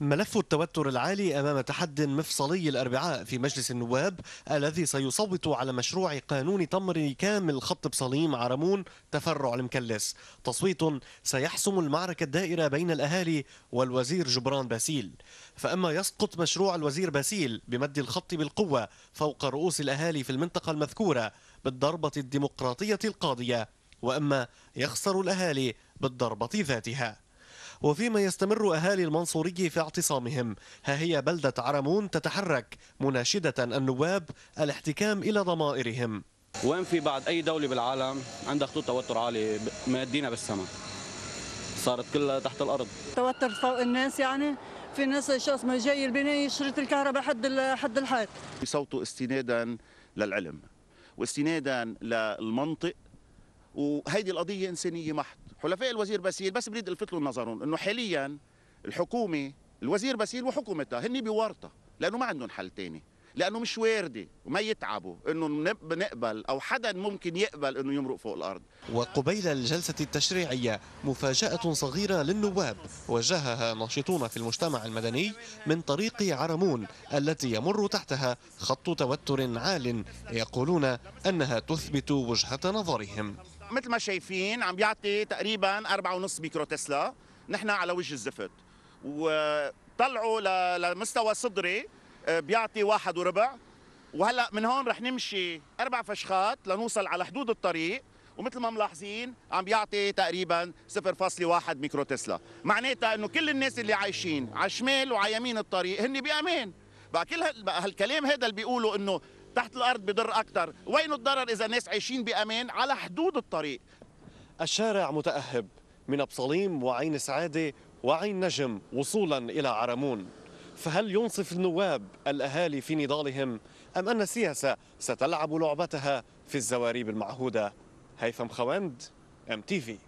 ملف التوتر العالي امام تحد مفصلي الاربعاء في مجلس النواب الذي سيصوت على مشروع قانون تمر كامل خط بصليم عرمون تفرع المكلس تصويت سيحسم المعركه الدائره بين الاهالي والوزير جبران باسيل فاما يسقط مشروع الوزير باسيل بمد الخط بالقوه فوق رؤوس الاهالي في المنطقه المذكوره بالضربه الديمقراطيه القاضيه واما يخسر الاهالي بالضربه ذاتها وفيما يستمر أهالي المنصوري في اعتصامهم ها هي بلدة عرمون تتحرك مناشدة النواب الاحتكام إلى ضمائرهم وين في بعد أي دولة بالعالم عندها خطوط توتر عالي مادينا بالسماء صارت كلها تحت الأرض توتر فوق الناس يعني في ناس شو اسمه جاي البناية شريط الكهرباء حد حد الحائط بصوتوا استنادا للعلم واستنادا للمنطق وهيدي القضية إنسانية محت حلفاء الوزير باسيل بس بريد الفت له نظرهم انه حاليا الحكومه الوزير باسيل وحكومتها هن بورطه لانه ما عندهم حل ثاني لانه مش وارده وما يتعبوا انه نقبل او حدا ممكن يقبل انه يمرق فوق الارض وقبيل الجلسه التشريعيه مفاجاه صغيره للنواب وجهها ناشطون في المجتمع المدني من طريق عرمون التي يمر تحتها خط توتر عال يقولون انها تثبت وجهه نظرهم مثل ما شايفين عم بيعطي تقريبا 4.5 ميكرو تسلا نحن على وجه الزفت وطلعوا لمستوى صدري آه، بيعطي واحد وربع وهلا من هون رح نمشي اربع فشخات لنوصل على حدود الطريق ومثل ما ملاحظين عم بيعطي تقريبا 0.1 ميكرو تسلا معناتها انه كل الناس اللي عايشين على الشمال وعلى يمين الطريق هن بامان بقى كل هالكلام هذا اللي بيقولوا انه تحت الارض بضر اكثر وين الضرر اذا الناس عايشين بامان على حدود الطريق الشارع متاهب من ابصليم وعين سعاده وعين نجم وصولا الى عرمون فهل ينصف النواب الاهالي في نضالهم ام ان السياسه ستلعب لعبتها في الزواريب المعهوده هيثم خواند ام تي في